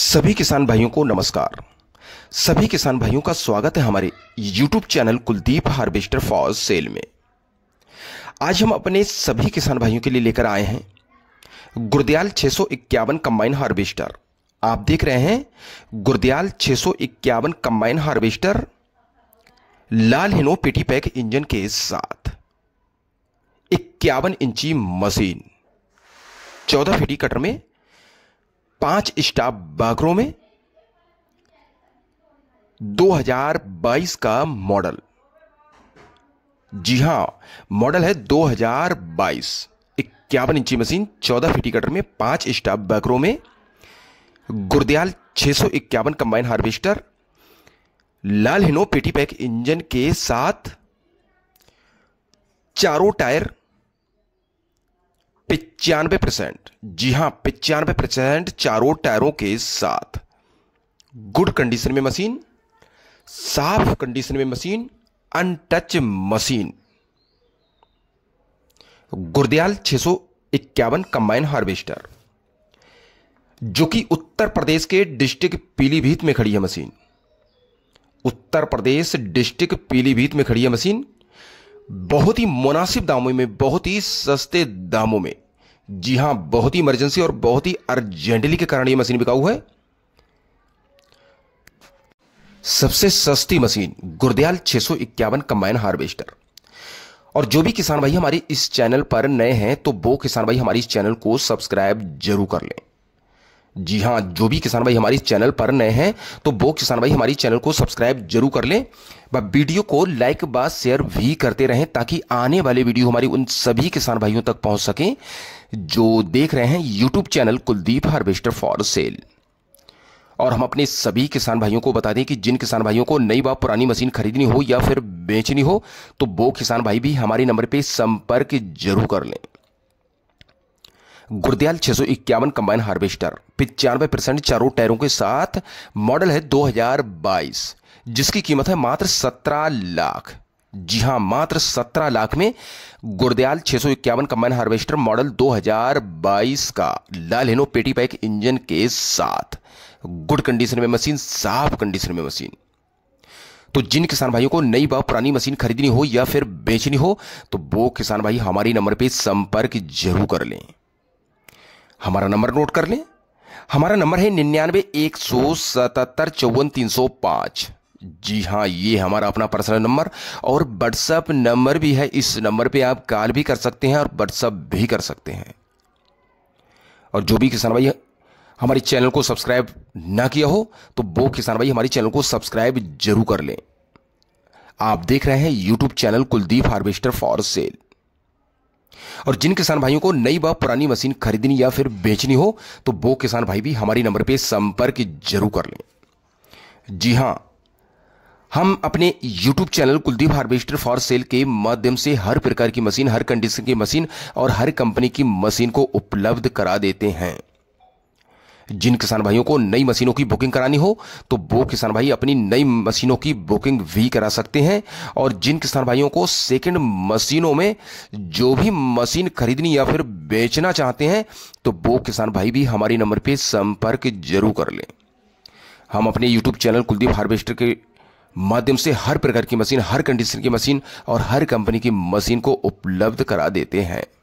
सभी किसान भाइयों को नमस्कार सभी किसान भाइयों का स्वागत है हमारे YouTube channel Kuldeep harvester for sale में आज हम अपने सभी किसान भाइयों के लिए लेकर आए हैं गुरदयाल छह सौ इक्यावन कंबाइन हार्वेस्टर आप देख रहे हैं गुरदयाल छह सौ इक्यावन कंबाइन हार्वेस्टर लाल हिनो पेटी पैक इंजन के साथ इक्यावन इंची मशीन चौदह फीटी कटर में पांच स्टाफ बागरों में 2022 का मॉडल जी हां मॉडल है 2022 इक्यावन इंची मशीन 14 फीटी कटर में पांच स्टाफ बैकरो में गुरदयाल छह सौ इक्यावन कंबाइन हार्वेस्टर लाल हिनो पेटी पैक इंजन के साथ चारों टायर पिचानवे परसेंट जी हां पिचानवे परसेंट चारों टायरों के साथ गुड कंडीशन में मशीन साफ कंडीशन में मशीन अनटच मशीन गुरदयाल छह सौ इक्यावन कंबाइन हार्वेस्टर जो कि उत्तर प्रदेश के डिस्ट्रिक्ट पीलीभीत में खड़ी है मशीन उत्तर प्रदेश डिस्ट्रिक्ट पीलीभीत में खड़ी है मशीन बहुत ही मुनासिब दामों में बहुत ही सस्ते दामों में जी हां बहुत ही इमरजेंसी और बहुत ही अर्जेंटली के कारण यह मशीन बिकाऊ है सबसे सस्ती मशीन गुरदयाल छह सौ इक्यावन कंबाइन हार्वेस्टर और जो भी किसान भाई हमारे इस चैनल पर नए हैं तो वो किसान भाई हमारे इस चैनल को सब्सक्राइब जरूर कर लें जी हाँ जो भी किसान भाई हमारे चैनल पर नए हैं तो वो किसान भाई हमारी चैनल को सब्सक्राइब जरूर कर लें व वीडियो को लाइक व शेयर भी करते रहें ताकि आने वाले वीडियो हमारी उन सभी किसान भाइयों तक पहुंच सकें जो देख रहे हैं YouTube channel Kuldeep harvester for sale और हम अपने सभी किसान भाइयों को बता दें कि जिन किसान भाइयों को नई व पुरानी मशीन खरीदनी हो या फिर बेचनी हो तो वो किसान भाई भी हमारे नंबर पर संपर्क जरूर कर लें गुरदयाल इक्यावन कंबाइन हार्वेस्टर पिचानवे परसेंट चारों टायरों के साथ मॉडल है 2022 जिसकी कीमत है मात्र 17 लाख जी हां मात्र 17 लाख में गुरदयाल इक्यावन कंबाइन हार्वेस्टर मॉडल 2022 का लाल हेनो पेटी पैक इंजन के साथ गुड कंडीशन में मशीन साफ कंडीशन में मशीन तो जिन किसान भाइयों को नई व पुरानी मशीन खरीदनी हो या फिर बेचनी हो तो वो किसान भाई हमारी नंबर पे संपर्क जरूर कर लें हमारा नंबर नोट कर लें हमारा नंबर है निन्यानवे एक सौ सतहत्तर चौवन तीन सौ पांच जी हाँ ये हमारा अपना पर्सनल नंबर और व्हाट्सएप नंबर भी है इस नंबर पे आप कॉल भी कर सकते हैं और व्हाट्सएप भी कर सकते हैं और जो भी किसान भाई हमारे चैनल को सब्सक्राइब ना किया हो तो वो किसान भाई हमारे चैनल को सब्सक्राइब जरूर कर लें आप देख रहे हैं YouTube channel Kuldeep harvester for sale और जिन किसान भाइयों को नई व पुरानी मशीन खरीदनी या फिर बेचनी हो तो वो किसान भाई भी हमारी नंबर पर संपर्क जरूर कर लें जी हां हम अपने YouTube channel Kuldeep harvester for sale के माध्यम से हर प्रकार की मशीन हर कंडीशन की मशीन और हर कंपनी की मशीन को उपलब्ध करा देते हैं जिन किसान भाइयों को नई मशीनों की बुकिंग करानी हो तो वो किसान भाई अपनी नई मशीनों की बुकिंग भी करा सकते हैं और जिन किसान भाइयों को सेकंड मशीनों में जो भी मशीन खरीदनी या फिर बेचना चाहते हैं तो वो किसान भाई भी हमारे नंबर पर संपर्क जरूर कर लें हम अपने यूट्यूब चैनल कुलदीप हार्वेस्टर के माध्यम से हर प्रकार की मशीन हर कंडीशन की मशीन और हर कंपनी की मशीन को उपलब्ध करा देते हैं